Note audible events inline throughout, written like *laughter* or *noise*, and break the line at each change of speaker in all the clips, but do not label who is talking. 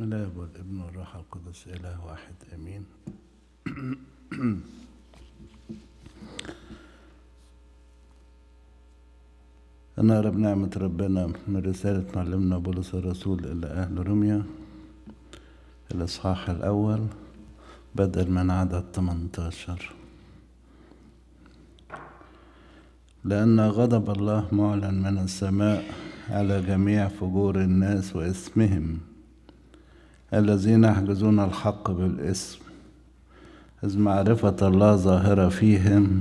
الله والابن والروح القدس إله واحد آمين *clears throat* رب بنعمة ربنا من رسالة معلمنا بولس الرسول إلى أهل روميا الإصحاح الأول بدءا من عدد 18 لأن غضب الله معلن من السماء على جميع فجور الناس وإسمهم الذين يحجزون الحق بالاسم إذ معرفة الله ظاهرة فيهم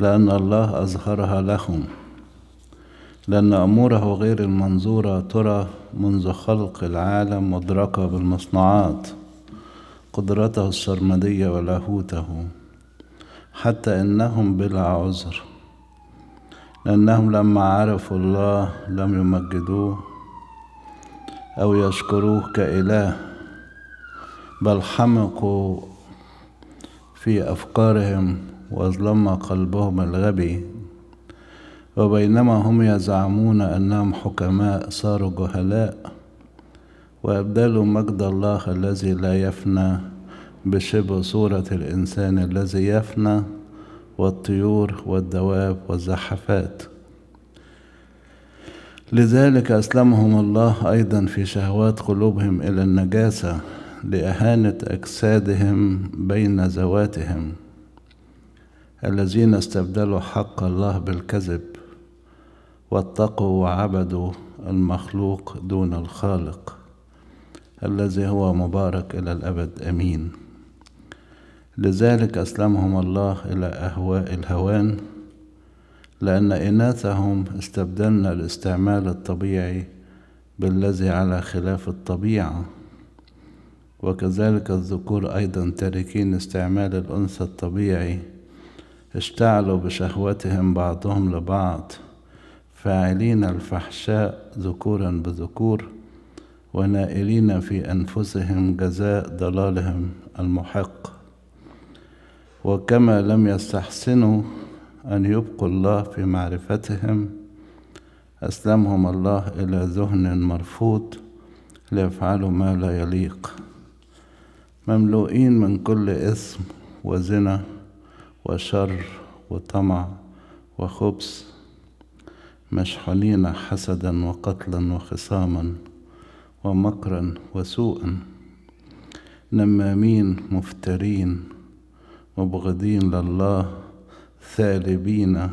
لأن الله أظهرها لهم لأن أموره غير المنظورة ترى منذ خلق العالم مدركة بالمصنوعات قدرته السرمدية ولاهوته حتى إنهم بلا عذر لأنهم لما عرفوا الله لم يمجدوه أو يذكروه كإله بل حمقوا في أفكارهم وأظلم قلبهم الغبي وبينما هم يزعمون أنهم حكماء صاروا جهلاء وأبدلوا مجد الله الذي لا يفنى بشبه صورة الإنسان الذي يفنى والطيور والدواب والزحفات لذلك أسلمهم الله أيضا في شهوات قلوبهم إلى النجاسة لإهانة أجسادهم بين ذواتهم الذين استبدلوا حق الله بالكذب واتقوا وعبدوا المخلوق دون الخالق الذي هو مبارك إلى الأبد أمين لذلك أسلمهم الله إلى أهواء الهوان لأن إناثهم استبدلنا الاستعمال الطبيعي بالذي على خلاف الطبيعة وكذلك الذكور أيضا تاركين استعمال الأنثى الطبيعي اشتعلوا بشهوتهم بعضهم لبعض فاعلين الفحشاء ذكورا بذكور ونائلين في أنفسهم جزاء ضلالهم المحق وكما لم يستحسنوا أن يبقوا الله في معرفتهم أسلمهم الله إلى ذهن مرفوض ليفعلوا ما لا يليق مملوئين من كل إثم وزنا وشر وطمع وخبث مشحونين حسدا وقتلا وخصاما ومكرا وسوءا نمامين مفترين مبغضين لله ثالبين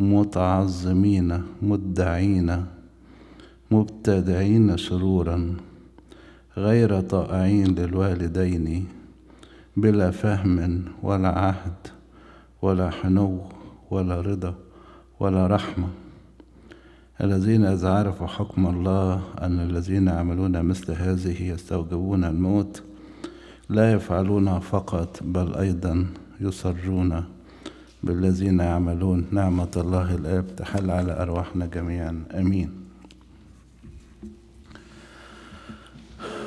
متعظمين مدعين مبتدعين سرورا غير طائعين للوالدين بلا فهم ولا عهد ولا حنو ولا رضا ولا رحمه الذين إذا عرفوا حكم الله أن الذين يعملون مثل هذه يستوجبون الموت لا يفعلونها فقط بل أيضا يصرون بالذين يعملون نعمة الله الآب تحل على أرواحنا جميعا أمين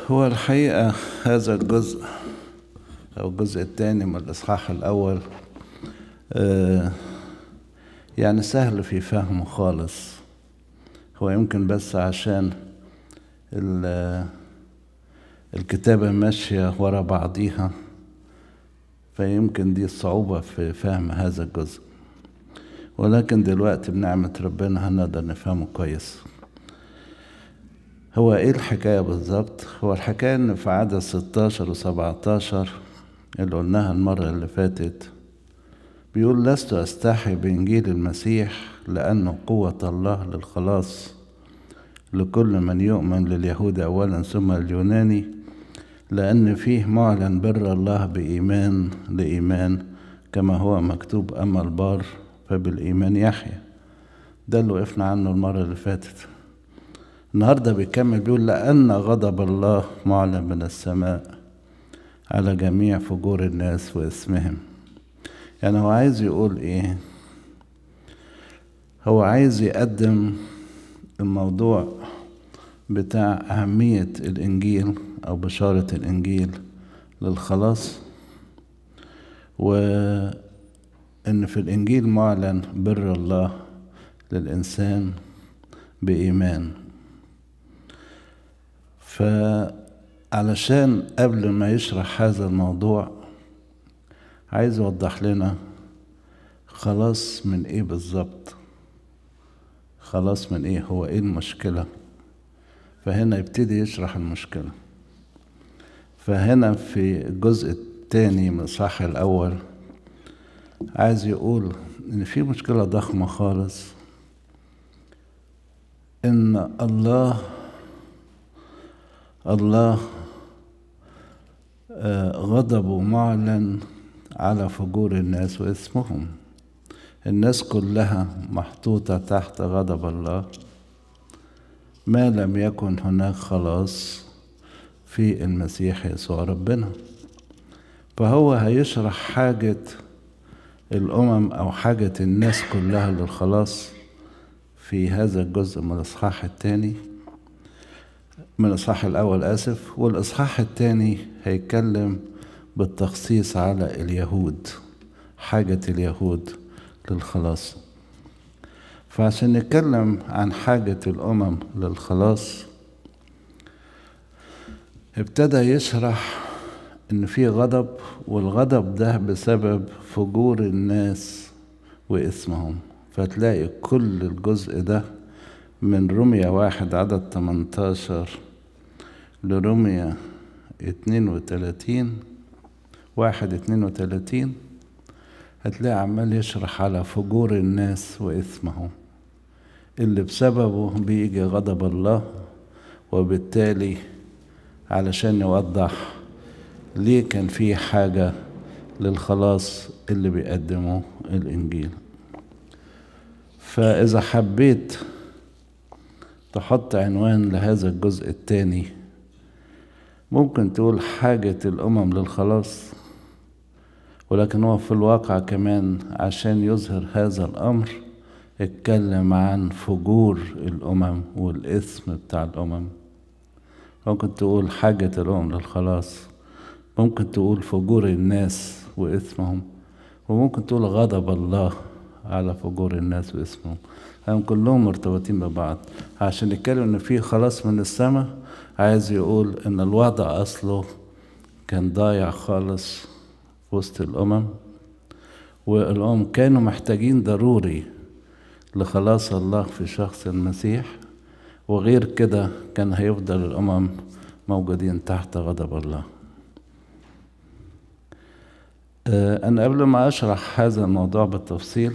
هو الحقيقة هذا الجزء أو الجزء الثاني من الإصحاح الأول آه، يعني سهل في فهمه خالص هو يمكن بس عشان الكتابة ماشية ورا بعضيها فيمكن دي الصعوبة في فهم هذا الجزء ولكن دلوقتي بنعمة ربنا هنقدر نفهمه كويس هو ايه الحكاية بالظبط هو الحكاية ان في عدد 16 و 17 اللي قلناها المرة اللي فاتت بيقول لست أستحي بإنجيل المسيح لأنه قوة الله للخلاص لكل من يؤمن لليهود أولا ثم اليوناني لأن فيه معلن بر الله بإيمان لإيمان كما هو مكتوب أما البار فبالإيمان يحيى ده اللي وقفنا عنه المرة اللي فاتت النهاردة بيكمل بيقول لأن غضب الله معلن من السماء على جميع فجور الناس واسمهم يعني هو عايز يقول إيه هو عايز يقدم الموضوع بتاع أهمية الإنجيل أو بشارة الإنجيل للخلاص وإن في الإنجيل معلن بر الله للإنسان بإيمان فعلشان قبل ما يشرح هذا الموضوع عايز يوضح لنا خلاص من ايه بالظبط خلاص من ايه هو ايه المشكله فهنا يبتدي يشرح المشكله فهنا في الجزء الثاني من الصح الأول عايز يقول إن في مشكلة ضخمة خالص إن الله الله آه، غضبه معلن على فجور الناس واسمهم الناس كلها محطوطة تحت غضب الله ما لم يكن هناك خلاص في المسيح يسوع ربنا فهو هيشرح حاجة الأمم أو حاجة الناس كلها للخلاص في هذا الجزء من الإصحاح الثاني من الإصحاح الأول آسف والإصحاح الثاني هيتكلم بالتخصيص على اليهود حاجة اليهود للخلاص فعشان نتكلم عن حاجة الأمم للخلاص ابتدى يشرح ان في غضب والغضب ده بسبب فجور الناس واسمهم فتلاقي كل الجزء ده من رمية واحد عدد 18 لرمية 32 واحد 32 هتلاقي عمال يشرح على فجور الناس وإثمهم اللي بسببه بيجي غضب الله وبالتالي علشان نوضح ليه كان في حاجة للخلاص اللي بيقدمه الإنجيل فإذا حبيت تحط عنوان لهذا الجزء الثاني ممكن تقول حاجة الأمم للخلاص ولكن هو في الواقع كمان عشان يظهر هذا الأمر اتكلم عن فجور الأمم والإثم بتاع الأمم ممكن تقول حاجة الأم للخلاص ممكن تقول فجور الناس وإثمهم وممكن تقول غضب الله على فجور الناس وإثمهم هم كلهم مرتبطين ببعض عشان يتكلم إن في خلاص من السماء عايز يقول إن الوضع أصله كان ضايع خالص وسط الأمم والأمم كانوا محتاجين ضروري لخلاص الله في شخص المسيح وغير كده كان هيفضل الأمم موجودين تحت غضب الله آه، أنا قبل ما أشرح هذا الموضوع بالتفصيل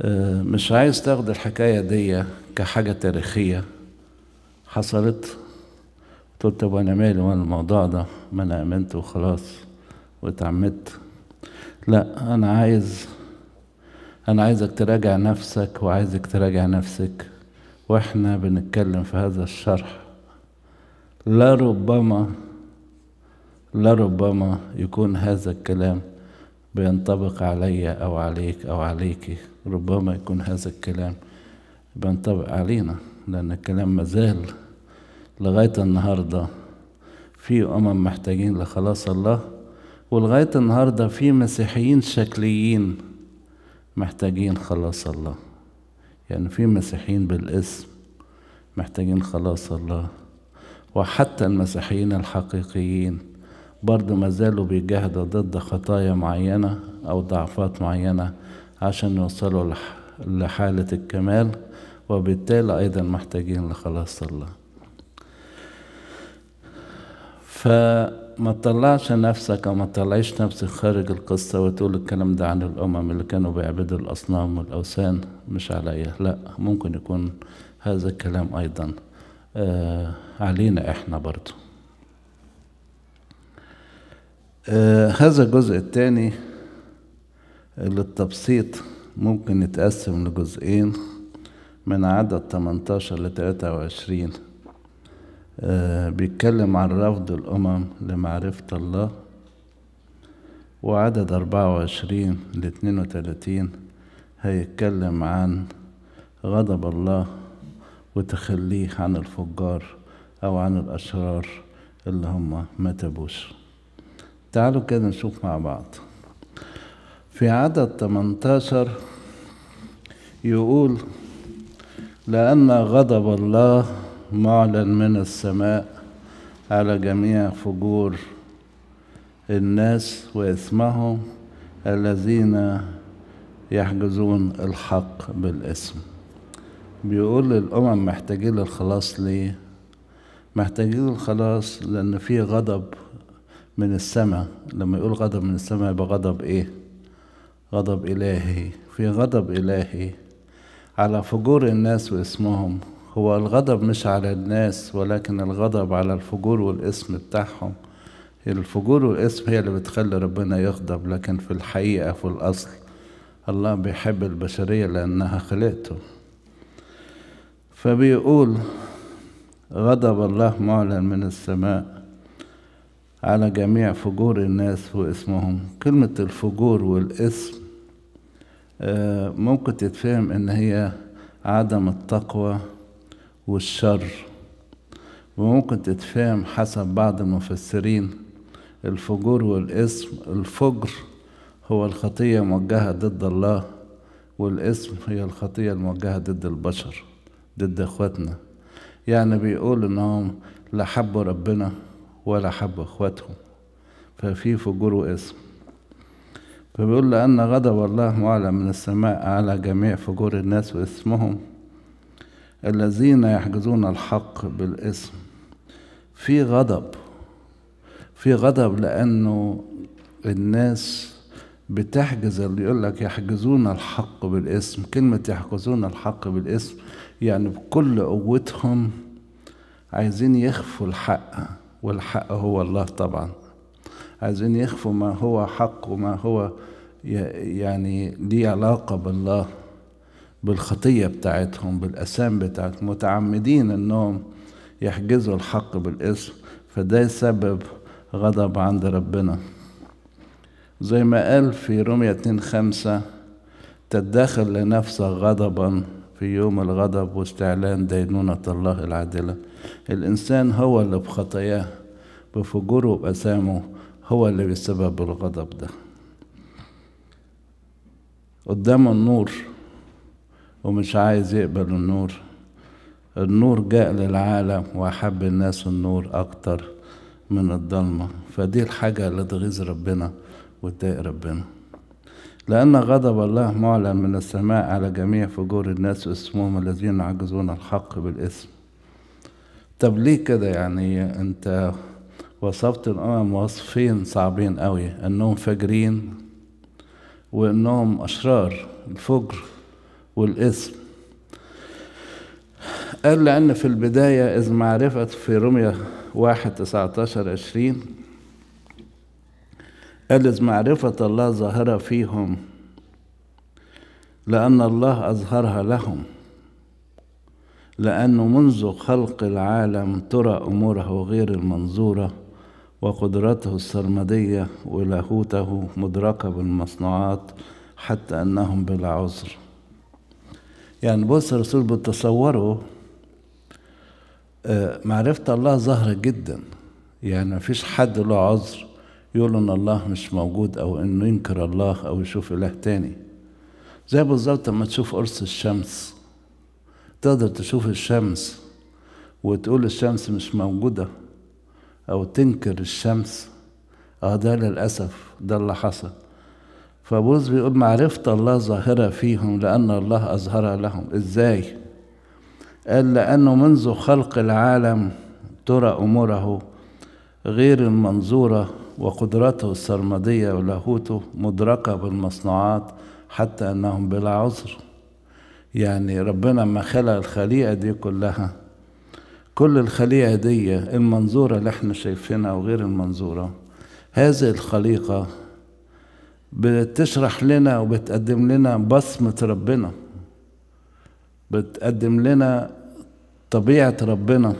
آه، مش عايز تاخد الحكاية دي كحاجة تاريخية حصلت تقول طب أنا مالي وأنا الموضوع ده ما أنا آمنت وخلاص واتعمدت لا أنا عايز أنا عايزك تراجع نفسك وعايزك تراجع نفسك واحنا بنتكلم في هذا الشرح لربما لربما يكون هذا الكلام بينطبق علي أو عليك أو عليك ربما يكون هذا الكلام بينطبق علينا لأن الكلام مازال لغاية النهاردة في أمم محتاجين لخلاص الله ولغاية النهاردة في مسيحيين شكليين محتاجين خلاص الله يعني في مسيحيين بالاسم محتاجين خلاص الله وحتى المسيحيين الحقيقيين برضه ما زالوا بيجاهدوا ضد خطايا معينة أو ضعفات معينة عشان يوصلوا لحالة الكمال وبالتالي أيضا محتاجين لخلاص الله ما تطلعش نفسك او ما تطلعيش نفسك خارج القصة وتقول الكلام ده عن الأمم اللي كانوا بيعبدوا الأصنام والأوثان مش عليا لا ممكن يكون هذا الكلام أيضا آه علينا إحنا برضو آه هذا الجزء الثاني للتبسيط ممكن يتقسم لجزئين من عدد 18 ل 23 آه، بيتكلم عن رفض الأمم لمعرفة الله وعدد 24 ل 32 هيتكلم عن غضب الله وتخليه عن الفجار أو عن الأشرار اللي هم ما تابوش تعالوا كده نشوف مع بعض في عدد 18 يقول لأن غضب الله معلن من السماء على جميع فجور الناس واسمهم الذين يحجزون الحق بالاسم بيقول الأمم محتاجين للخلاص ليه محتاجين الخلاص لأن في غضب من السماء لما يقول غضب من السماء يبقى غضب إيه غضب إلهي في غضب إلهي على فجور الناس واسمهم هو الغضب مش على الناس ولكن الغضب على الفجور والاسم بتاعهم الفجور والاسم هي اللي بتخلي ربنا يغضب لكن في الحقيقة في الأصل الله بيحب البشرية لأنها خلقته فبيقول غضب الله معلن من السماء على جميع فجور الناس واسمهم كلمة الفجور والاسم آه، ممكن تتفهم إن هي عدم التقوى والشر وممكن تتفهم حسب بعض المفسرين الفجور والاسم الفجر هو الخطية موجهة ضد الله والاسم هي الخطية الموجهة ضد البشر ضد اخواتنا يعني بيقول انهم لا حبوا ربنا ولا حبوا اخواتهم ففي فجور واسم فبيقول لأن غضب الله معلم من السماء على جميع فجور الناس واسمهم الذين يحجزون الحق بالاسم في غضب في غضب لانه الناس بتحجز اللي يقول لك يحجزون الحق بالاسم كلمة يحجزون الحق بالاسم يعني بكل قوتهم عايزين يخفوا الحق والحق هو الله طبعا عايزين يخفوا ما هو حق وما هو يعني ليه علاقة بالله بالخطية بتاعتهم بالأسام بتاعتهم متعمدين أنهم يحجزوا الحق بالاسم فده يسبب غضب عند ربنا زي ما قال في رمية 2 خمسة تدخل لنفسك غضبا في يوم الغضب واستعلان دينونة الله العادلة الإنسان هو اللي بخطاياه بفجوره بأسامه هو اللي بسبب الغضب ده قدام النور ومش عايز يقبل النور النور جاء للعالم وأحب الناس النور أكتر من الضلمة فدي الحاجة اللي تغيظ ربنا وتضايق ربنا لأن غضب الله معلن من السماء على جميع فجور الناس واسمهم الذين يعجزون الحق بالاسم طب ليه كده يعني أنت وصفت الأمم وصفين صعبين قوي أنهم فاجرين وأنهم أشرار الفجر والإثم قال لأن في البداية إذ معرفة في رمية واحد عشر عشرين قال إذ معرفة الله ظاهرة فيهم لأن الله أظهرها لهم لأنه منذ خلق العالم ترى أموره غير المنظورة وقدرته السرمدية ولاهوته مدركة بالمصنوعات حتى أنهم بلا عذر يعني بص الرسول بتصوره آه، معرفة الله ظاهرة جدا يعني مفيش حد له عذر يقول ان الله مش موجود او انه ينكر الله او يشوف اله تاني زي بالظبط لما تشوف قرص الشمس تقدر تشوف الشمس وتقول الشمس مش موجودة او تنكر الشمس اه ده للأسف ده اللي حصل فبولس بيقول معرفة الله ظاهرة فيهم لأن الله أظهرها لهم إزاي؟ قال لأنه منذ خلق العالم ترى أموره غير المنظورة وقدرته السرمدية ولاهوته مدركة بالمصنوعات حتى أنهم بلا عذر يعني ربنا ما خلق الخليقة دي كلها كل الخليقة دي المنظورة اللي احنا شايفينها وغير المنظورة هذه الخليقة بتشرح لنا وبتقدم لنا بصمة ربنا بتقدم لنا طبيعة ربنا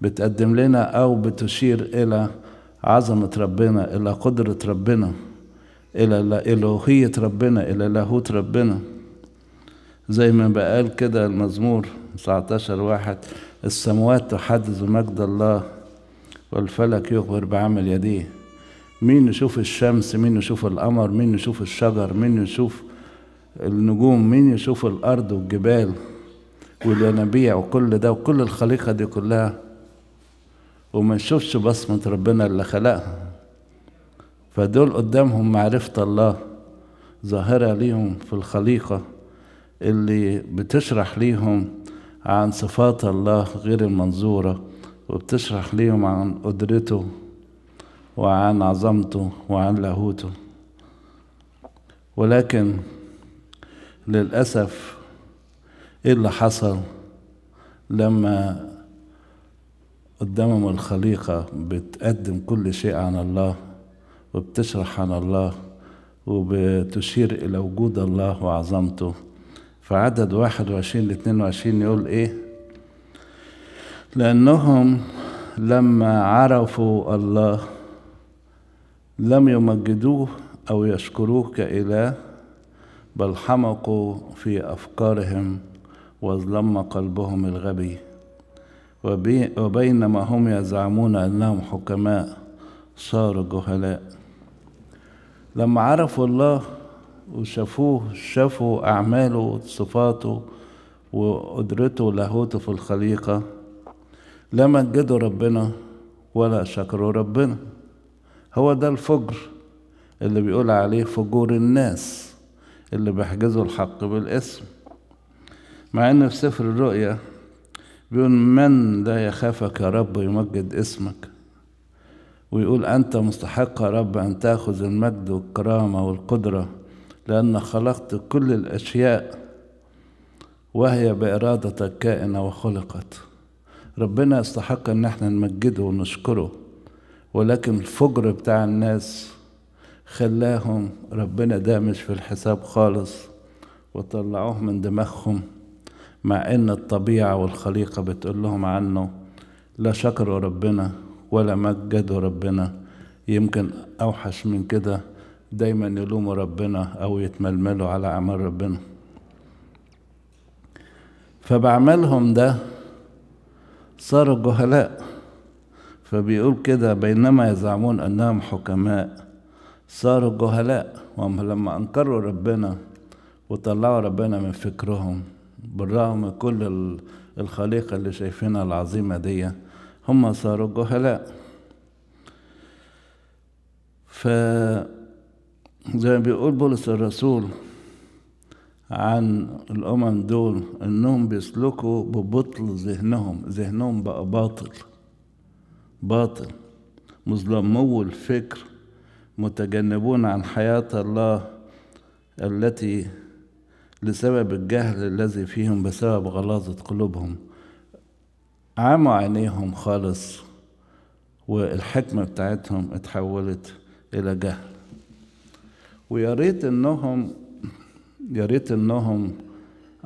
بتقدم لنا أو بتشير إلى عظمة ربنا إلى قدرة ربنا إلى إلوهية ربنا إلى لاهوت ربنا زي ما بقال كده المزمور 19 واحد السموات تحدث مجد الله والفلك يخبر بعمل يديه مين يشوف الشمس مين يشوف القمر مين يشوف الشجر مين يشوف النجوم مين يشوف الأرض والجبال والينابيع وكل ده وكل الخليقة دي كلها وما يشوفش بصمة ربنا اللي خلقها فدول قدامهم معرفة الله ظاهرة ليهم في الخليقة اللي بتشرح ليهم عن صفات الله غير المنظورة وبتشرح ليهم عن قدرته وعن عظمته وعن لاهوته ولكن للأسف إيه اللي حصل لما قدامهم الخليقة بتقدم كل شيء عن الله وبتشرح عن الله وبتشير إلى وجود الله وعظمته فعدد 21 ل 22 يقول إيه لأنهم لما عرفوا الله لم يمجدوه أو يشكروه كإله بل حمقوا في أفكارهم واظلم قلبهم الغبي وبينما هم يزعمون أنهم حكماء صاروا جهلاء لما عرفوا الله وشافوه شافوا أعماله وصفاته وقدرته ولاهوته في الخليقة لا مجدوا ربنا ولا شكروا ربنا هو ده الفجر اللي بيقول عليه فجور الناس اللي بيحجزوا الحق بالاسم مع ان في سفر الرؤيا بيقول من لا يخافك يا رب يمجد اسمك ويقول أنت مستحق يا رب أن تأخذ المجد والكرامة والقدرة لأن خلقت كل الأشياء وهي بإرادتك كائنة وخلقت ربنا يستحق أن احنا نمجده ونشكره ولكن الفجر بتاع الناس خلاهم ربنا ده مش في الحساب خالص وطلعوه من دماغهم مع ان الطبيعة والخليقة بتقول لهم عنه لا شكروا ربنا ولا مجدوا ربنا يمكن اوحش من كده دايما يلوموا ربنا او يتململوا على اعمال ربنا فبعملهم ده صاروا جهلاء فبيقول كده بينما يزعمون أنهم حكماء صاروا جهلاء وهم لما أنكروا ربنا وطلعوا ربنا من فكرهم بالرغم من كل الخليقة اللي شايفينها العظيمة دي هم صاروا جهلاء ف زي ما بيقول بولس الرسول عن الأمم دول إنهم بيسلكوا ببطل ذهنهم ذهنهم بقى باطل باطل مظلمو الفكر متجنبون عن حياة الله التي لسبب الجهل الذي فيهم بسبب غلاظة قلوبهم عموا عينيهم خالص والحكمة بتاعتهم اتحولت إلى جهل وياريت إنهم يا ريت إنهم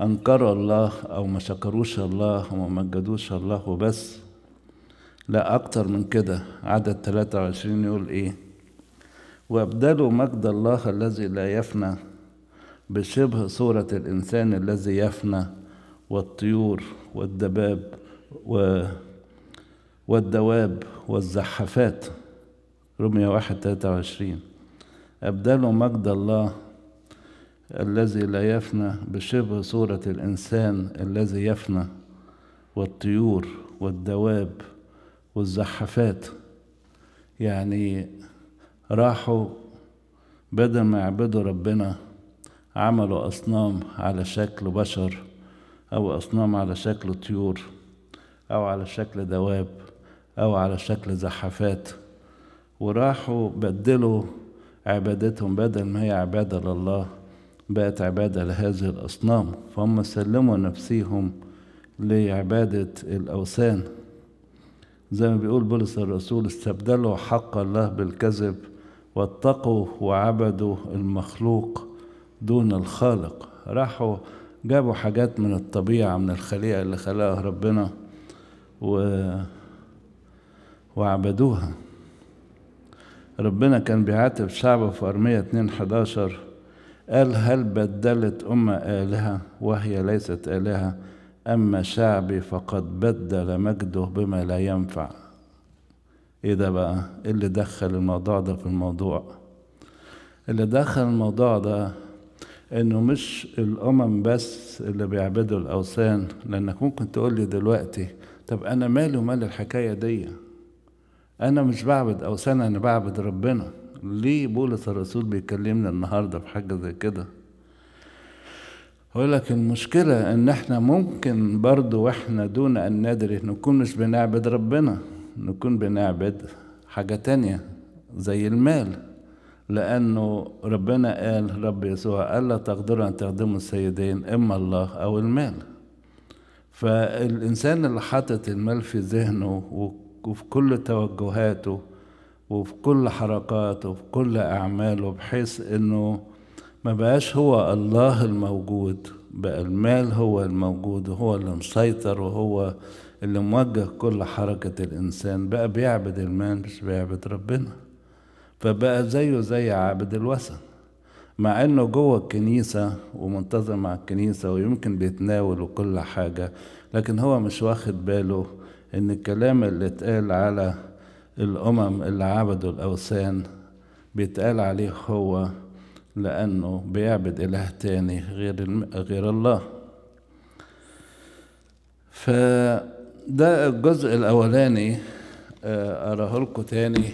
أنكروا الله أو ما شكروش الله وما مجدوش الله وبس لا أكتر من كده عدد 23 يقول إيه وابدلوا مجد الله الذي لا يفنى بشبه صورة الإنسان الذي يفنى والطيور والدباب و والدواب والزحافات رمية واحد تلاتة وعشرين أبدلوا مجد الله الذي لا يفنى بشبه صورة الإنسان الذي يفنى والطيور والدواب والزحافات يعني راحوا بدل ما يعبدوا ربنا عملوا أصنام على شكل بشر أو أصنام على شكل طيور أو على شكل دواب أو على شكل زحافات وراحوا بدلوا عبادتهم بدل ما هي عبادة لله بقت عبادة لهذه الأصنام فهم سلموا نفسيهم لعبادة الأوثان زي ما بيقول بولس الرسول استبدلوا حق الله بالكذب واتقوا وعبدوا المخلوق دون الخالق راحوا جابوا حاجات من الطبيعة من الخليقة اللي خلقها ربنا و... وعبدوها ربنا كان بيعاتب شعبه في أرمية 2 11 قال هل بدلت أمة آلهة وهي ليست آلهة أما شعبي فقد بدل مجده بما لا ينفع إيه ده بقى؟ إيه اللي دخل الموضوع ده في الموضوع؟ اللي دخل الموضوع ده إنه مش الأمم بس اللي بيعبدوا الأوثان لأنك ممكن تقول لي دلوقتي طب أنا مالي ومال الحكاية دي؟ أنا مش بعبد أوثان أنا بعبد ربنا ليه بولس الرسول بيكلمنا النهارده في حاجة زي كده؟ أقول لك المشكلة إن إحنا ممكن برضو وإحنا دون أن ندري نكون مش بنعبد ربنا نكون بنعبد حاجة تانية زي المال لأنه ربنا قال رب يسوع ألا تقدروا أن تخدموا السيدين إما الله أو المال فالإنسان اللي حاطط المال في ذهنه وفي كل توجهاته وفي كل حركاته وفي كل أعماله بحيث إنه ما بقاش هو الله الموجود بقى المال هو الموجود وهو اللي مسيطر وهو اللي موجه كل حركة الإنسان بقى بيعبد المال مش بيعبد ربنا فبقى زيه زي عابد الوثن مع انه جوه الكنيسة ومنتظر مع الكنيسة ويمكن بيتناول وكل حاجة لكن هو مش واخد باله ان الكلام اللي اتقال على الامم اللي عبدوا الاوثان بيتقال عليه هو لأنه بيعبد إله تاني غير غير الله فده الجزء الأولاني آه، أراه لكم تاني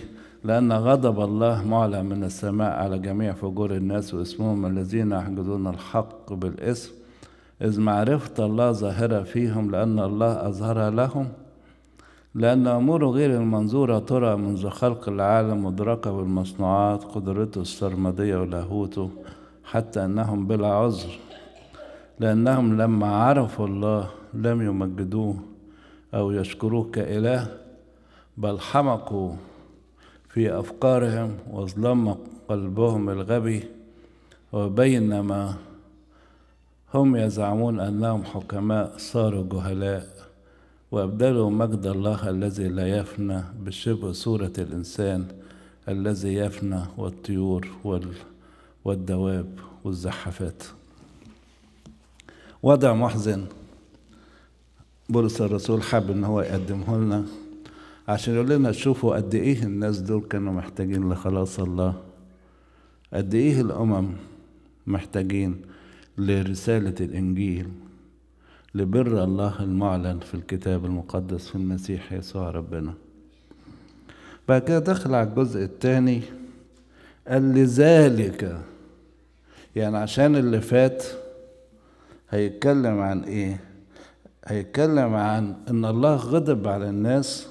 لأن غضب الله معلى من السماء على جميع فجور الناس واسمهم الذين يحجزون الحق بالاسم إذ معرفة الله ظاهرة فيهم لأن الله أظهرها لهم لأن أموره غير المنظورة ترى منذ خلق العالم مدركة بالمصنوعات قدرته السرمدية ولاهوته حتى أنهم بلا عذر لأنهم لما عرفوا الله لم يمجدوه أو يشكروه كإله بل حمقوا في أفكارهم وظلم قلبهم الغبي وبينما هم يزعمون أنهم حكماء صاروا جهلاء وأبدلوا مجد الله الذي لا يفنى بشبه صورة الإنسان الذي يفنى والطيور والدواب والزحافات وضع محزن بولس الرسول حب ان هو يقدمه لنا عشان يقول لنا شوفوا قد ايه الناس دول كانوا محتاجين لخلاص الله قد ايه الامم محتاجين لرساله الانجيل لبر الله المعلن في الكتاب المقدس في المسيح يسوع ربنا بعد كده دخل على الجزء الثاني قال لذلك يعني عشان اللي فات هيتكلم عن ايه هيتكلم عن ان الله غضب على الناس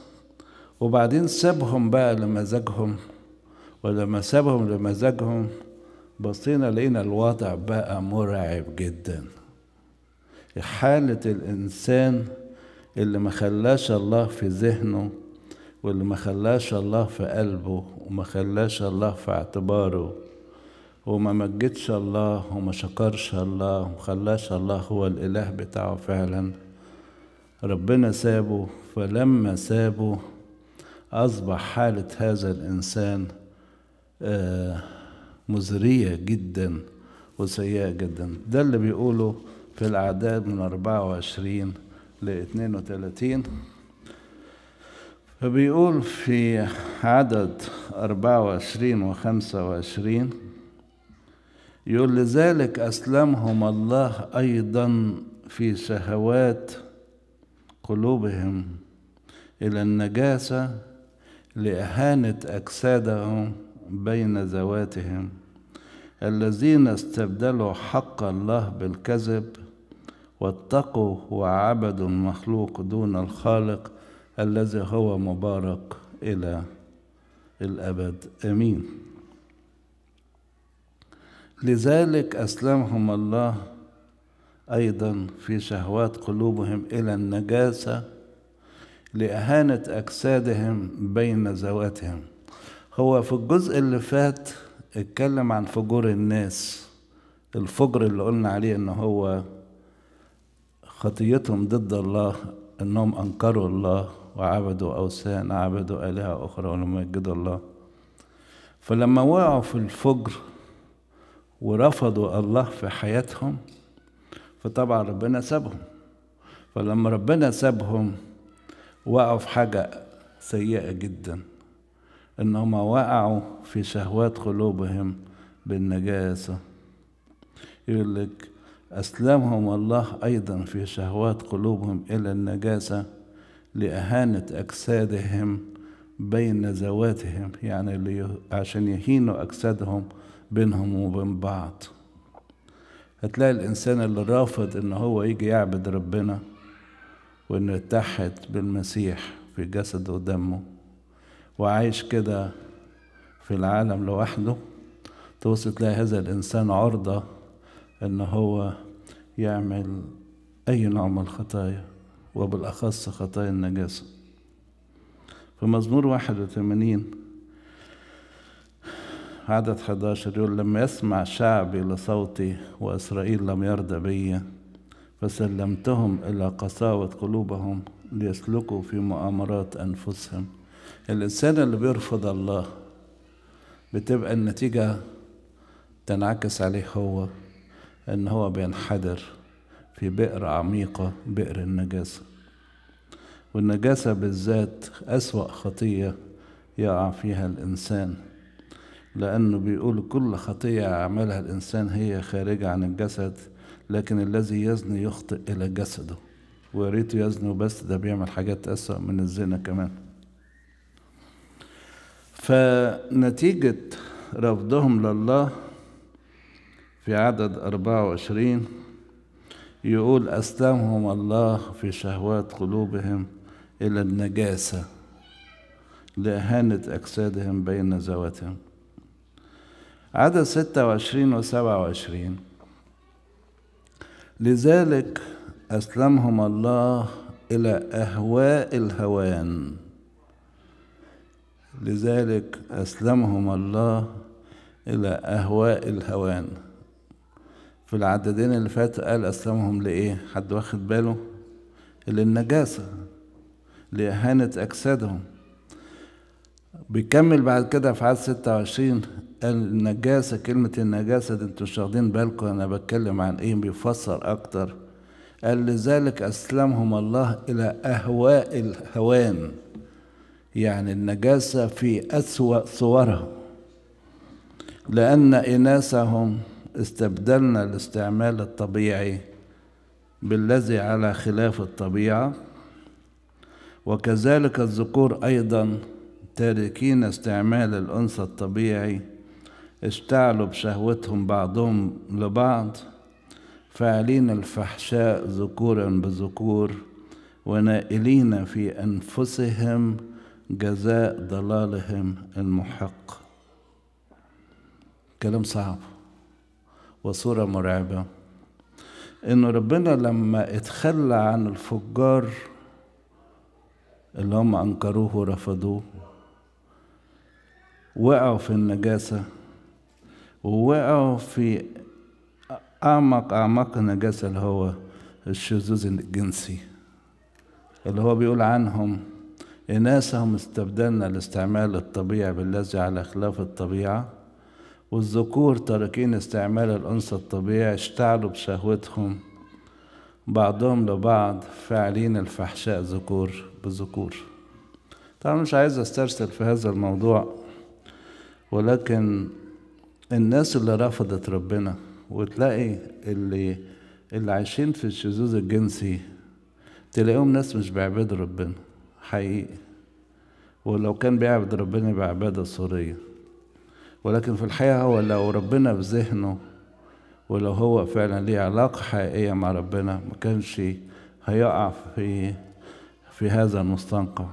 وبعدين سابهم بقى لمزاجهم ولما سابهم لمزاجهم بصينا لقينا الوضع بقى مرعب جداً حالة الإنسان اللي ما خلاش الله في ذهنه واللي ما خلاش الله في قلبه وما خلاش الله في اعتباره وما مجدش الله وما شكرش الله وما خلاش الله هو الإله بتاعه فعلا ربنا سابه فلما سابه أصبح حالة هذا الإنسان آه، مزرية جدا وسيئة جدا ده اللي بيقوله في الأعداد من 24 ل 32 فبيقول في عدد 24 و 25 يقول لذلك أسلمهم الله أيضا في شهوات قلوبهم إلى النجاسة لإهانة أجسادهم بين ذواتهم الذين استبدلوا حق الله بالكذب واتقوا وعبدوا المخلوق دون الخالق الذي هو مبارك إلى الأبد أمين لذلك أسلمهم الله أيضا في شهوات قلوبهم إلى النجاسة لإهانة أجسادهم بين ذواتهم هو في الجزء اللي فات اتكلم عن فجور الناس الفجر اللي قلنا عليه ان هو خطيتهم ضد الله انهم انكروا الله وعبدوا اوثان عبدوا الهه اخرى ولم يجدوا الله فلما وقعوا في الفجر ورفضوا الله في حياتهم فطبعا ربنا سابهم فلما ربنا سابهم وقعوا في حاجه سيئه جدا انهم وقعوا في شهوات قلوبهم بالنجاسه يقول لك اسلمهم الله ايضا في شهوات قلوبهم الى النجاسه لاهانه اجسادهم بين ذواتهم يعني عشان يهينوا اجسادهم بينهم وبين بعض هتلاقي الانسان اللي رافض ان هو يجي يعبد ربنا وانه يتحد بالمسيح في جسده ودمه وعايش كده في العالم لوحده توصل تلاقي هذا الإنسان عرضة إن هو يعمل أي نوع من الخطايا وبالأخص خطايا النجاسة في مزمور 81 عدد 11 يقول لما يسمع شعبي لصوتي وإسرائيل لم يرضى بي فسلمتهم إلى قساوة قلوبهم ليسلكوا في مؤامرات أنفسهم الإنسان اللي بيرفض الله بتبقى النتيجة تنعكس عليه هو إن هو بينحدر في بئر عميقة بئر النجاسة والنجاسة بالذات أسوأ خطية يقع فيها الإنسان لأنه بيقول كل خطية يعملها الإنسان هي خارجة عن الجسد لكن الذي يزني يخطئ إلى جسده وريته يزني بس ده بيعمل حاجات أسوأ من الزنا كمان فنتيجة رفضهم لله في عدد 24 يقول أسلمهم الله في شهوات قلوبهم إلى النجاسة لإهانة أجسادهم بين ذواتهم عدد 26 و 27 لذلك أسلمهم الله إلى أهواء الهوان لذلك أسلمهم الله إلى أهواء الهوان في العددين اللي فاتوا قال أسلمهم لإيه؟ حد واخد باله؟ للنجاسة لإهانة أجسادهم بيكمل بعد كده في عدد 26 قال النجاسة كلمة النجاسة دي انتوا مش واخدين بالكم أنا بتكلم عن إيه بيفسر أكتر قال لذلك أسلمهم الله إلى أهواء الهوان يعني النجاسة في أسوأ صورها لأن إناثهم استبدلنا الاستعمال الطبيعي بالذي على خلاف الطبيعة وكذلك الذكور أيضا تاركين استعمال الأنثى الطبيعي اشتعلوا بشهوتهم بعضهم لبعض فاعلين الفحشاء ذكورا بذكور ونائلين في أنفسهم جزاء ضلالهم المحق كلام صعب وصورة مرعبة إنه ربنا لما اتخلى عن الفجار اللي هم أنكروه ورفضوه وقعوا في النجاسة ووقعوا في أعمق أعماق النجاسة اللي هو الشذوذ الجنسي اللي هو بيقول عنهم إناثهم استبدلنا الاستعمال الطبيعي بالذي على خلاف الطبيعة والذكور تاركين استعمال الأنثى الطبيعي اشتعلوا بشهوتهم بعضهم لبعض فاعلين الفحشاء ذكور بذكور طبعا مش عايز استرسل في هذا الموضوع ولكن الناس اللي رفضت ربنا وتلاقي اللي اللي عايشين في الشذوذ الجنسي تلاقيهم ناس مش بيعبدوا ربنا حقيقي ولو كان بيعبد ربنا يبقى عبادة صورية ولكن في الحقيقة هو لو ربنا في ذهنه ولو هو فعلا ليه علاقة حقيقية مع ربنا ما كانش هيقع في في هذا المستنقع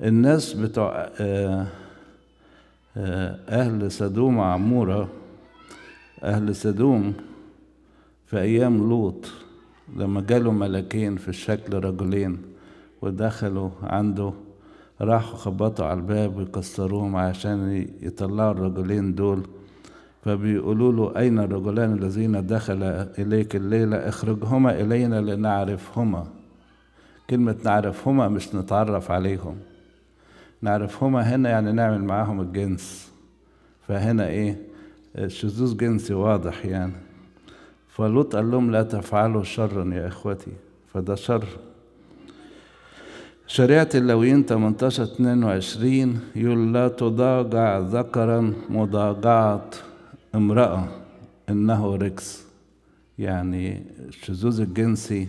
الناس بتوع آه، آه، أهل سدوم عمورة أهل سدوم في أيام لوط لما جالوا ملكين في الشكل رجلين ودخلوا عنده راحوا خبطوا على الباب ويكسروهم عشان يطلعوا الرجلين دول فبيقولوا له أين الرجلان الذين دخل إليك الليلة اخرجهما إلينا لنعرفهما كلمة نعرفهما مش نتعرف عليهم نعرفهما هنا يعني نعمل معاهم الجنس فهنا إيه شذوذ جنسي واضح يعني فلوط قال لهم لا تفعلوا شرا يا إخوتي فده شر شريعة اللوين 18 22 يقول لا تضاجع ذكرا مضاجعة امرأة إنه ركس يعني الشذوذ الجنسي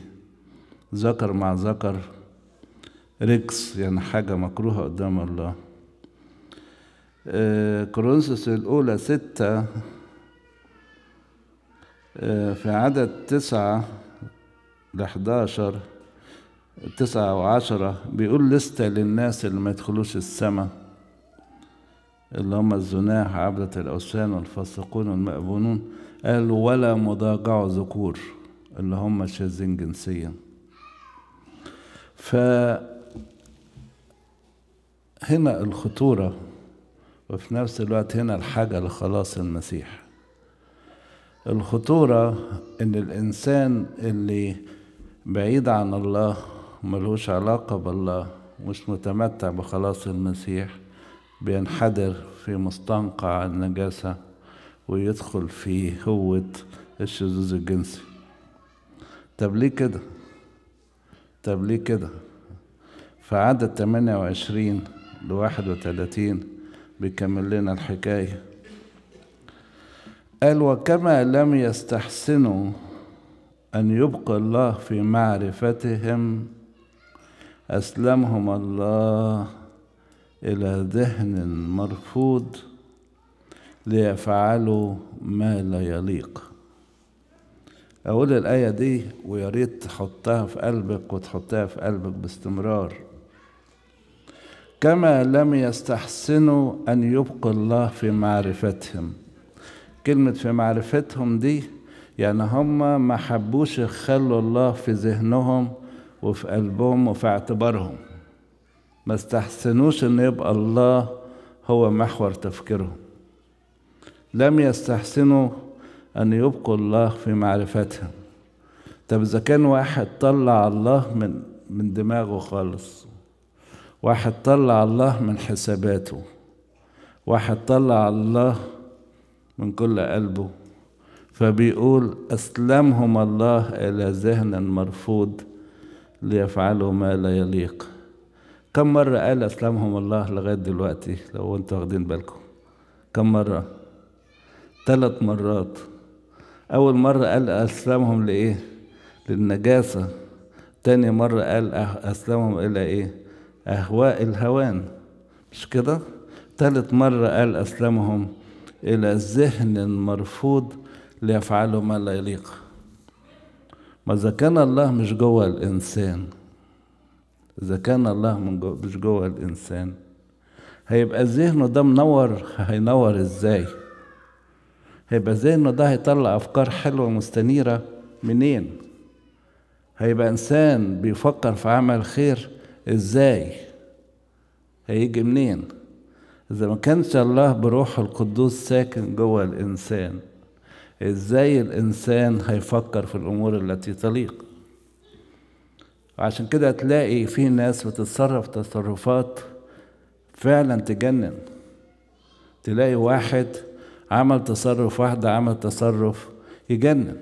ذكر مع ذكر ركس يعني حاجة مكروهة قدام الله آه، كورنثوس الأولى ستة آه، في عدد تسعة لحداشر 11 تسعة وعشرة بيقول لست للناس اللي ما يدخلوش السماء اللي هم الزناح عبدة الأوثان والفاسقون والمأبونون قال ولا مضاجع ذكور اللي هم شاذين جنسيا ف هنا الخطورة وفي نفس الوقت هنا الحاجة لخلاص المسيح الخطورة إن الإنسان اللي بعيد عن الله ملوش علاقة بالله مش متمتع بخلاص المسيح بينحدر في مستنقع النجاسة ويدخل في هوة الشذوذ الجنسي طب ليه كده طب ليه كده في عدد 28 ل 31 بيكمل لنا الحكاية قال وكما لم يستحسنوا أن يبقى الله في معرفتهم أسلمهم الله إلى ذهن مرفوض ليفعلوا ما لا يليق أقول الآية دي وياريت تحطها في قلبك وتحطها في قلبك باستمرار كما لم يستحسنوا أن يبقوا الله في معرفتهم كلمة في معرفتهم دي يعني هم ما حبوش يخلوا الله في ذهنهم وفي قلبهم وفي اعتبارهم ما استحسنوش ان يبقى الله هو محور تفكيرهم لم يستحسنوا ان يبقوا الله في معرفتهم طب اذا كان واحد طلع الله من من دماغه خالص واحد طلع الله من حساباته واحد طلع الله من كل قلبه فبيقول أسلمهم الله إلى ذهن مرفوض ليفعلوا ما لا يليق كم مرة قال أسلمهم الله لغاية دلوقتي لو أنتوا واخدين بالكم كم مرة ثلاث مرات أول مرة قال أسلمهم لإيه للنجاسة تاني مرة قال أه- أسلمهم إلى إيه أهواء الهوان مش كده ثالث مرة قال أسلمهم إلى ذهن مرفوض ليفعلوا ما لا يليق ما إذا كان الله مش جوه الإنسان إذا كان الله من جوه مش جوه الإنسان هيبقى ذهنه ده منور هينور إزاي؟ هيبقى ذهنه ده هيطلع أفكار حلوة مستنيرة منين؟ هيبقى إنسان بيفكر في عمل خير إزاي؟ هيجي منين؟ إذا ما كانش الله بروحه القدوس ساكن جوه الإنسان ازاي الانسان هيفكر في الامور التي تليق عشان كده تلاقي في ناس بتتصرف تصرفات فعلا تجنن تلاقي واحد عمل تصرف واحدة عمل تصرف يجنن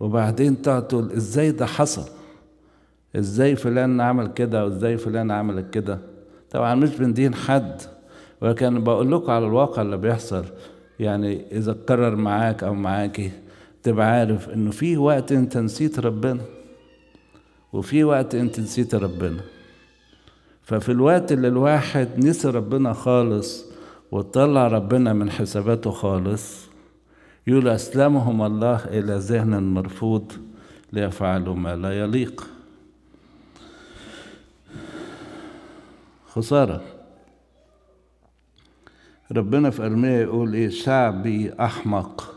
وبعدين تعطل ازاي ده حصل ازاي فلان عمل كده وازاي فلان عمل كده طبعا مش بندين حد ولكن بقول لكم على الواقع اللي بيحصل يعني إذا اتكرر معاك أو معاكي تبقى عارف إنه في وقت أنت نسيت ربنا وفي وقت أنت نسيت ربنا ففي الوقت اللي الواحد نسي ربنا خالص وطلع ربنا من حساباته خالص يقول أسلمهم الله إلى ذهن مرفوض ليفعلوا ما لا يليق خساره ربنا في أرمية يقول إيه شعبي أحمق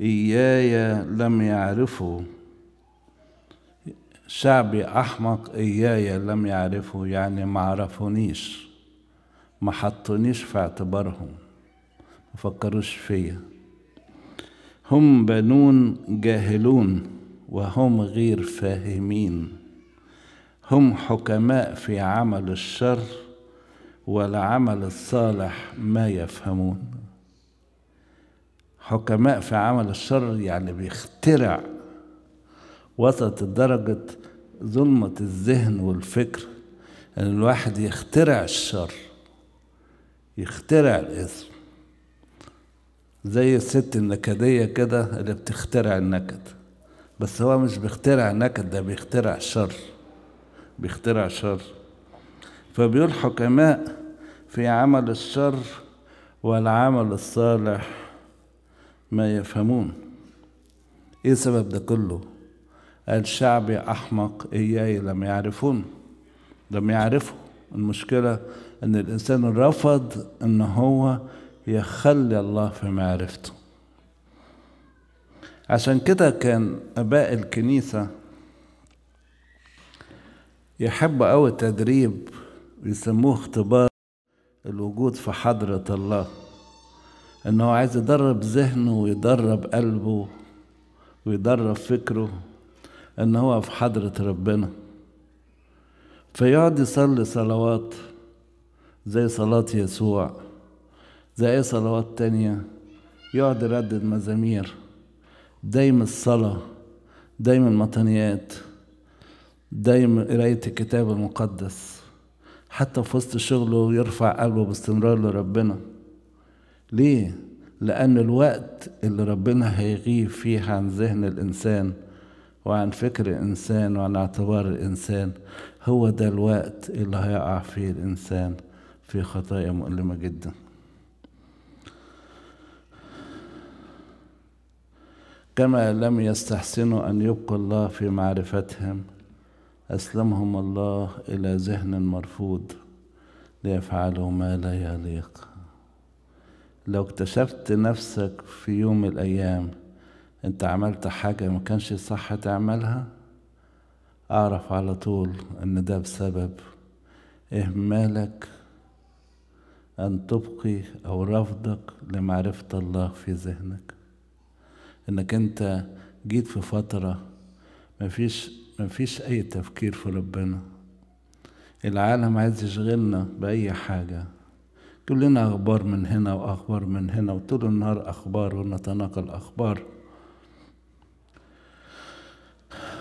إياي لم يعرفوا شعبي أحمق إياي لم يعرفوا يعني ما عرفونيش ما حطونيش في اعتبارهم ما فكروش فيا هم بنون جاهلون وهم غير فاهمين هم حكماء في عمل الشر والعمل الصالح ما يفهمون حكماء في عمل الشر يعني بيخترع وصلت لدرجة ظلمة الذهن والفكر أن الواحد يخترع الشر يخترع الإثم زي الست النكدية كده اللي بتخترع النكد بس هو مش بيخترع نكد ده بيخترع شر بيخترع شر فبيقول حكماء في عمل الشر والعمل الصالح ما يفهمون ايه سبب ده كله الشعب احمق اياي لم يعرفون لم يعرفوا المشكله ان الانسان رفض ان هو يخلي الله في معرفته عشان كده كان اباء الكنيسه يحبوا قوي التدريب ويسموه اختبار الوجود في حضرة الله ان هو عايز يدرب ذهنه ويدرب قلبه ويدرب فكره ان هو في حضرة ربنا فيقعد يصلي صلوات زي صلاة يسوع زي أي صلوات تانية يقعد يردد مزامير دايم الصلاة دايم المطنيات دايم قراية الكتاب المقدس حتى في وسط شغله يرفع قلبه باستمرار لربنا ليه لأن الوقت اللي ربنا هيغيب فيه عن ذهن الإنسان وعن فكر الإنسان وعن اعتبار الإنسان هو ده الوقت اللي هيقع فيه الإنسان في خطايا مؤلمة جدا كما لم يستحسنوا أن يبقوا الله في معرفتهم أسلمهم الله إلى ذهن مرفوض ليفعلوا ما لا يليق لو اكتشفت نفسك في يوم من الأيام أنت عملت حاجة ما كانش صح تعملها أعرف على طول إن ده بسبب إهمالك أن تبقي أو رفضك لمعرفة الله في ذهنك إنك أنت جيت في فترة مفيش مفيش أي تفكير في ربنا العالم عايز يشغلنا بأي حاجة كلنا أخبار من هنا وأخبار من هنا وطول النهار أخبار ونتناقل أخبار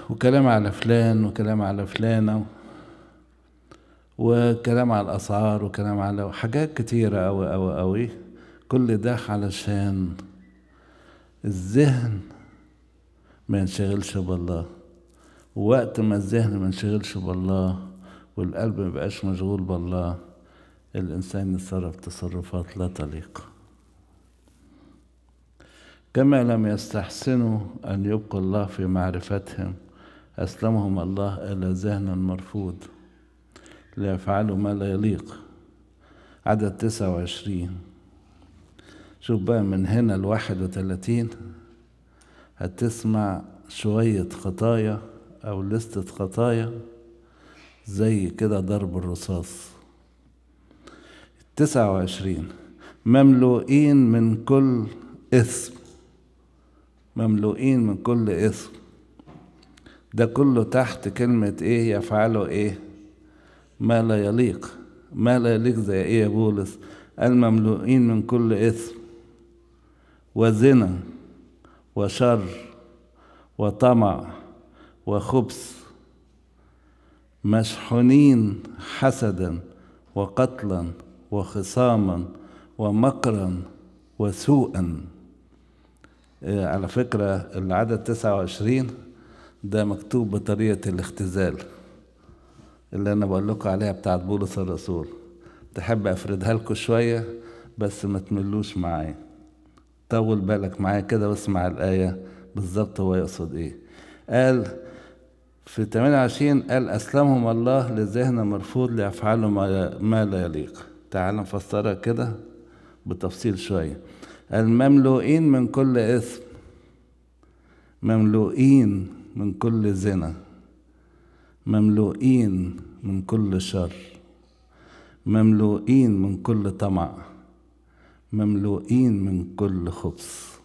وكلام على فلان وكلام على فلانة وكلام على الأسعار وكلام على حاجات كتيرة أوي أوي أوي كل ده علشان الذهن ما ينشغلش بالله ووقت ما الذهن ما انشغلش بالله والقلب ما بقاش مشغول بالله الإنسان يتصرف تصرفات لا تليق كما لم يستحسنوا أن يبقوا الله في معرفتهم أسلمهم الله إلى ذهن مرفوض ليفعلوا ما لا يليق عدد 29 شوف بقى من هنا الواحد 31 هتسمع شوية خطايا أو لستة خطايا زي كده ضرب الرصاص تسعة وعشرين مملوئين من كل إثم مملوئين من كل إثم ده كله تحت كلمة إيه يفعله إيه ما لا يليق ما لا يليق زي إيه يا بولس المملوئين من كل إثم وزنا وشر وطمع وخبث مشحونين حسدا وقتلا وخصاما ومكرا وسوءا آه، على فكرة العدد 29 ده مكتوب بطريقة الاختزال اللي أنا بقول لكم عليها بتاعت بولس الرسول تحب أفردها لكم شوية بس ما تملوش معايا طول بالك معايا كده واسمع الآية بالظبط هو يقصد إيه قال في 28 قال أسلمهم الله للذهن مرفوض لأفعاله ما لا يليق تعال نفسرها كده بتفصيل شوية المملوئين من كل إثم مملوئين من كل زنا مملوئين من كل شر مملوئين من كل طمع مملوئين من كل خبث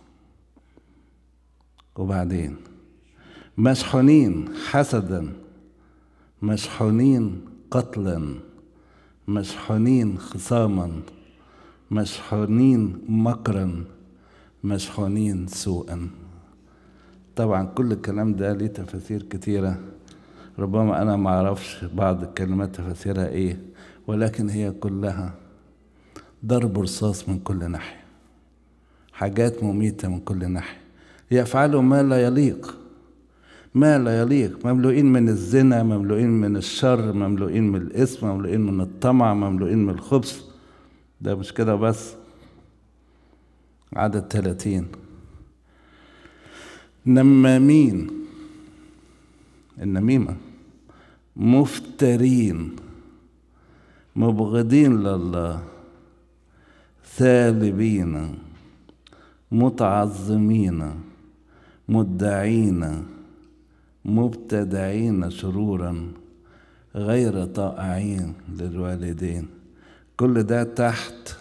وبعدين مشحونين حسدا مشحونين قتلا مشحونين خصاما مشحونين مكرا مشحونين سوءا طبعا كل الكلام ده ليه تفاسير كتيره ربما انا ما اعرفش بعض الكلمات تفاسيرها ايه ولكن هي كلها ضرب رصاص من كل ناحيه حاجات مميته من كل ناحيه يفعلوا ما لا يليق ما لا يليق مملوئين من الزنا مملوئين من الشر مملوئين من الاسم مملوئين من الطمع مملوئين من الخبث ده مش كده بس عدد 30 نمامين النميمة مفترين مبغضين لله ثالبين متعظمين مدعين مبتدعين سرورا غير طائعين للوالدين كل ده تحت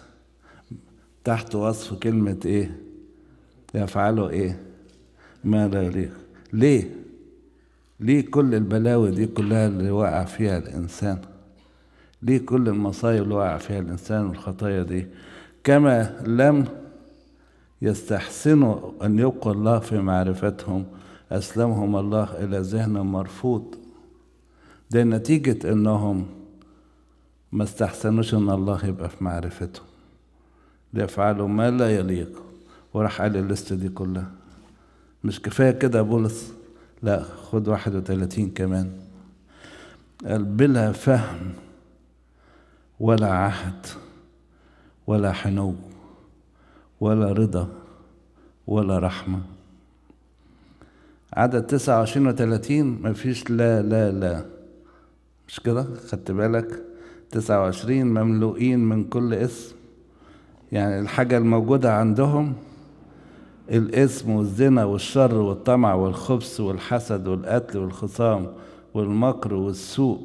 تحت وصف كلمة ايه يفعلوا ايه ما لا يليق ليه ليه كل البلاوي دي كلها اللي وقع فيها الإنسان ليه كل المصايب اللي وقع فيها الإنسان والخطايا دي كما لم يستحسنوا أن يبقوا الله في معرفتهم أسلمهم الله إلى ذهن مرفوض ده نتيجة إنهم ما استحسنوش إن الله يبقى في معرفتهم ليفعلوا ما لا يليق وراح قال الليست دي كلها مش كفاية كده يا بولس لا خد واحد وثلاثين كمان قال بلا فهم ولا عهد ولا حنو ولا رضا ولا رحمه عدد 29 و 30 مفيش لا لا لا مش كده خدت بالك 29 مملوئين من كل اسم يعني الحاجة الموجودة عندهم الاسم والزنا والشر والطمع والخبث والحسد والقتل والخصام والمكر والسوء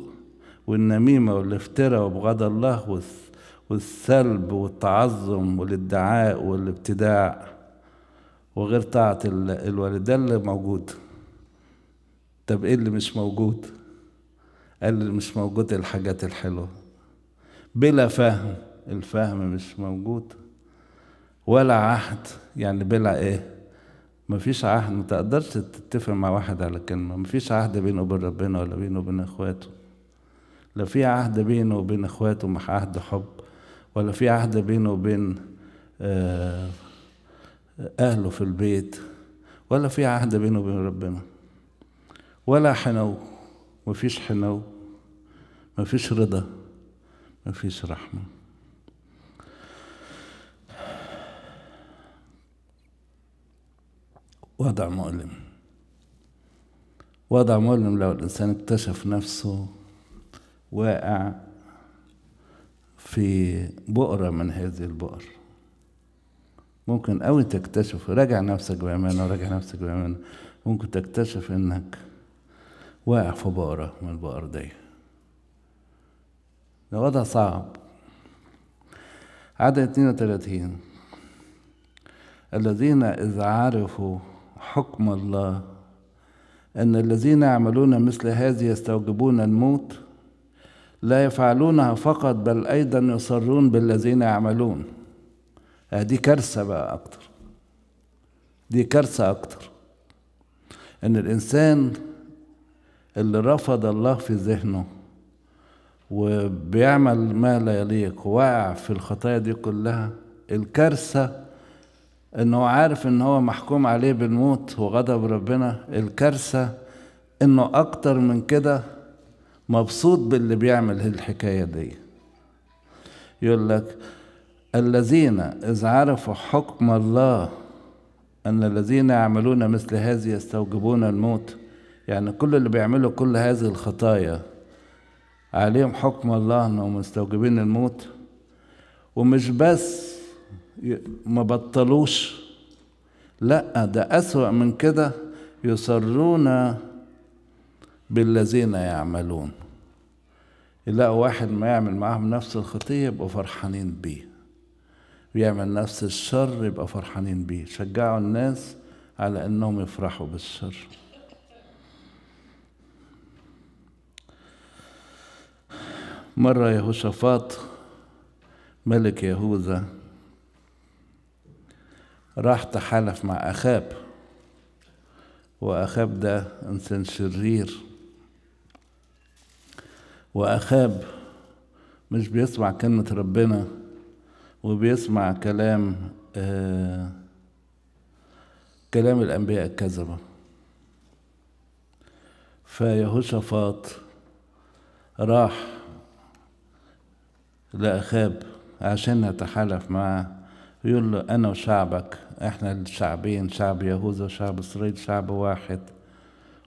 والنميمة والافتراء وبغض الله والسلب والتعظم والادعاء والابتداع وغير طاعة الوالد ده اللي موجود طب ايه اللي مش موجود قال اللي مش موجود الحاجات الحلوة بلا فهم الفهم مش موجود ولا عهد يعني بلا ايه مفيش عهد ما تقدرش تتفق مع واحد على كلمة مفيش عهد بينه وبين ربنا ولا بينه وبين اخواته لا في عهد بينه وبين اخواته مع عهد حب ولا في عهد بينه وبين آه أهله في البيت ولا في عهد بينه وبين ربنا ولا حنو مفيش حنو مفيش رضا مفيش رحمة وضع مؤلم وضع مؤلم لو الإنسان اكتشف نفسه واقع في بؤرة من هذه البؤر ممكن قوي تكتشف راجع نفسك بامانه راجع نفسك بامانه ممكن تكتشف انك واقع في بقره من البقر دي ده وضع صعب عدد 32 الذين إذا عرفوا حكم الله أن الذين يعملون مثل هذه يستوجبون الموت لا يفعلونها فقط بل أيضا يصرون بالذين يعملون آه، دي كارثة بقى أكتر دي كارثة أكتر إن الإنسان اللي رفض الله في ذهنه وبيعمل ما لا يليق وقع في الخطايا دي كلها الكارثة إنه عارف إن هو محكوم عليه بالموت وغضب ربنا الكارثة إنه أكتر من كده مبسوط باللي بيعمل الحكاية دي يقول لك الذين إذ عرفوا حكم الله أن الذين يعملون مثل هذه يستوجبون الموت يعني كل اللي بيعملوا كل هذه الخطايا عليهم حكم الله أنهم مستوجبين الموت ومش بس ما بطلوش لا ده أسوأ من كده يصرون بالذين يعملون يلاقوا واحد ما يعمل معاهم نفس الخطية يبقوا فرحانين بيه بيعمل نفس الشر يبقى فرحانين بيه شجعوا الناس على انهم يفرحوا بالشر مرة يهوشافاط ملك يهوذا راح تحالف مع أخاب وأخاب ده إنسان شرير وأخاب مش بيسمع كلمة ربنا وبيسمع كلام آه، كلام الأنبياء الكذبة فيهوشافاط راح لأخاب عشان يتحالف معاه يقول له أنا وشعبك إحنا الشعبين شعب يهوذا وشعب إسرائيل شعب واحد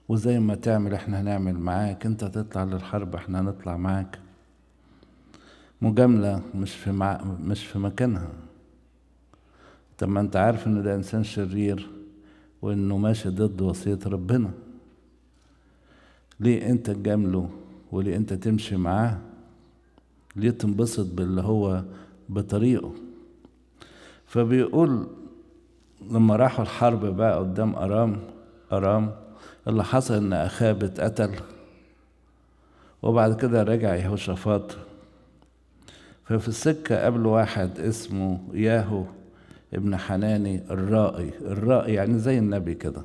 وزي ما تعمل إحنا هنعمل معاك أنت تطلع للحرب إحنا هنطلع معاك مجاملة مش في مع... مش في مكانها طب ما انت عارف ان ده انسان شرير وانه ماشي ضد وصية ربنا ليه انت تجامله وليه انت تمشي معاه ليه تنبسط باللي هو بطريقه فبيقول لما راحوا الحرب بقى قدام أرام أرام اللي حصل إن أخاب اتقتل وبعد كده رجع يهوشافاط ففي السكة قبل واحد اسمه ياهو ابن حناني الرائي الرائي يعني زي النبي كده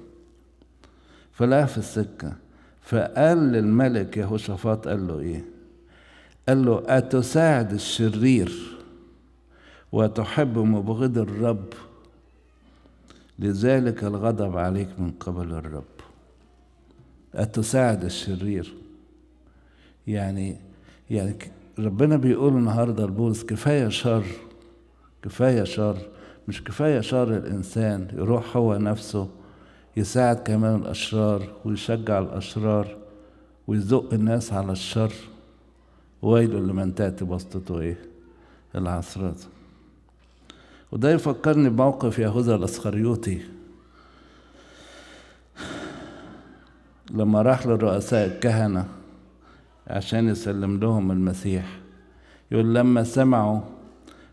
فلقى في السكة فقال للملك يهوشافاط قال له ايه قال له أتساعد الشرير وتحب مبغض الرب لذلك الغضب عليك من قبل الرب أتساعد الشرير يعني يعني ربنا بيقول النهارده لبولس كفايه شر كفايه شر مش كفايه شر الانسان يروح هو نفسه يساعد كمان الاشرار ويشجع الاشرار ويزق الناس على الشر ويل لمن تاتي بسطته ايه العصرات وده يفكرني بموقف يهوذا الاسخريوطي لما راح للرؤساء الكهنه عشان يسلم لهم المسيح يقول لما سمعوا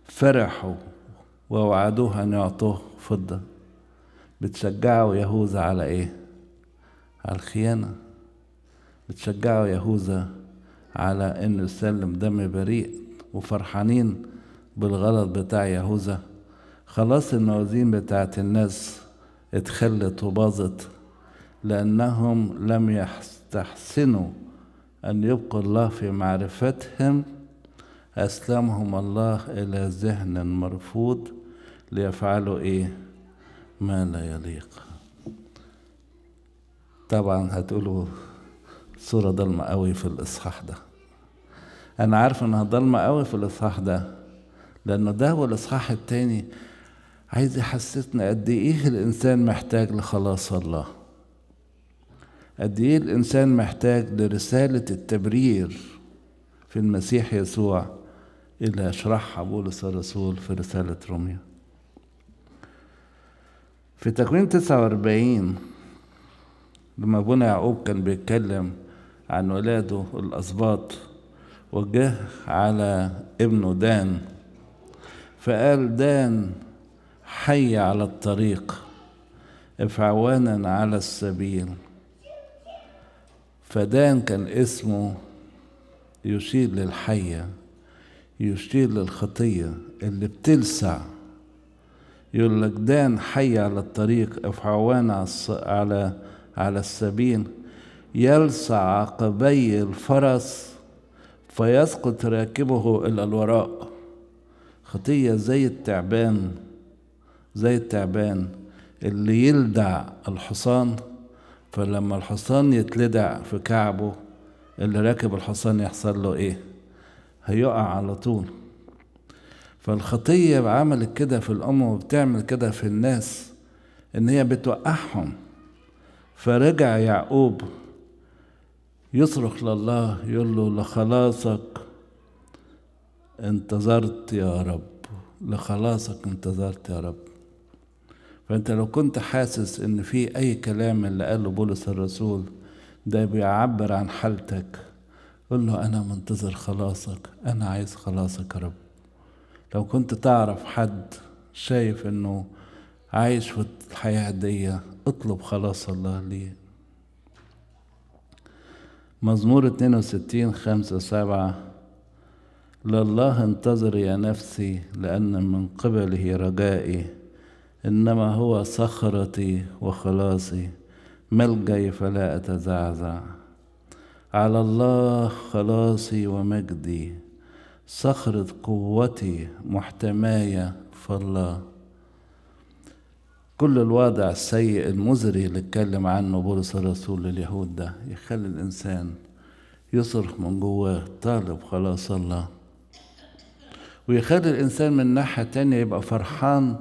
فرحوا ووعدوه أن يعطوه فضة بتشجعوا يهوذا على إيه؟ على الخيانة بتشجعوا يهوذا على إنه يسلم دم بريء وفرحانين بالغلط بتاع يهوذا خلاص الموازين بتاعت الناس اتخلت وباظت لأنهم لم يستحسنوا أن يبقى الله في معرفتهم أسلمهم الله إلى ذهن مرفوض ليفعلوا إيه ما لا يليق طبعا هتقولوا الصورة ضلمة قوي في الإصحاح ده أنا عارف إنها ضلمة قوي في الإصحاح ده لأنه ده والإصحاح التاني عايز يحسسنا قد إيه الإنسان محتاج لخلاص الله قد ايه الانسان محتاج لرساله التبرير في المسيح يسوع اللي هيشرحها بولس الرسول في رساله روميا في تكوين 49 لما ابونا يعقوب كان بيتكلم عن ولاده الاسباط وجه على ابنه دان فقال دان حي على الطريق افعوانا على السبيل فدان كان اسمه يشير للحية يشير للخطية اللي بتلسع يقول لك دان حي على الطريق افعوان على على السبيل يلسع عقبي الفرس فيسقط راكبه إلى الوراء خطية زي التعبان زي التعبان اللي يلدع الحصان فلما الحصان يتلدع في كعبه اللي راكب الحصان يحصل له ايه هيقع على طول فالخطية عملت كده في الأمم وبتعمل كده في الناس إن هي بتوقعهم فرجع يعقوب يصرخ لله يقول له لخلاصك انتظرت يا رب لخلاصك انتظرت يا رب فانت لو كنت حاسس ان في اي كلام اللي قاله بولس الرسول ده بيعبر عن حالتك قل له انا منتظر خلاصك انا عايز خلاصك يا رب لو كنت تعرف حد شايف انه عايش في الحياة دي اطلب خلاص الله ليه مزمور 62 5 7 لله انتظر يا نفسي لأن من قبله رجائي إنما هو صخرتي وخلاصي ملجي فلا أتزعزع على الله خلاصي ومجدي صخرة قوتي محتماية فالله كل الوضع السيء المزري اللي اتكلم عنه بولس الرسول لليهود ده يخلي الإنسان يصرخ من جواه طالب خلاص الله ويخلي الإنسان من ناحية تانية يبقى فرحان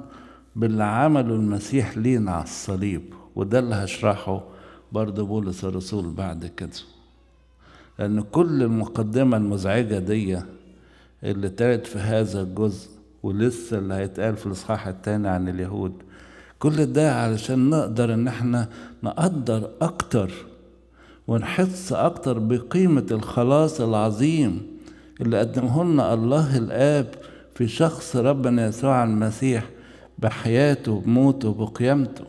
باللي عمله المسيح لينا على الصليب وده اللي هشرحه برضه بولس الرسول بعد كده لأن كل المقدمة المزعجة دي اللي اتقالت في هذا الجزء ولسه اللي هيتقال في الإصحاح التاني عن اليهود كل ده علشان نقدر إن احنا نقدر أكتر ونحس أكتر بقيمة الخلاص العظيم اللي قدمه لنا الله الآب في شخص ربنا يسوع المسيح بحياته بموته بقيامته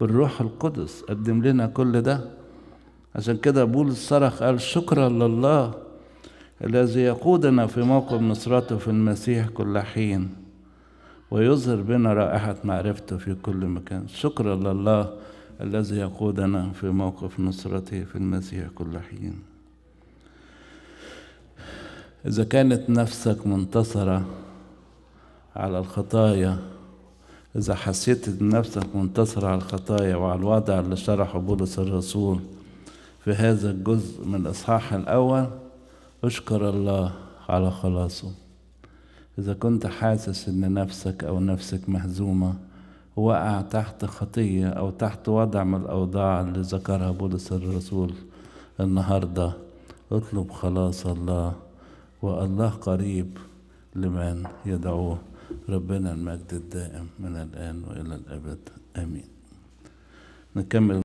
بالروح القدس قدم لنا كل ده عشان كده بولس صرخ قال شكرا لله الذي يقودنا في موقف نصرته في المسيح كل حين ويظهر بنا رائحة معرفته في كل مكان شكرا لله الذي يقودنا في موقف نصرته في المسيح كل حين إذا كانت نفسك منتصرة على الخطايا إذا حسيت نفسك منتصر على الخطايا وعلى الوضع اللي شرحه بولس الرسول في هذا الجزء من الإصحاح الأول اشكر الله على خلاصه إذا كنت حاسس إن نفسك أو نفسك مهزومة وقع تحت خطية أو تحت وضع من الأوضاع اللي ذكرها بولس الرسول النهاردة اطلب خلاص الله والله قريب لمن يدعوه ربنا المجد الدائم من الآن وإلى الأبد آمين نكمل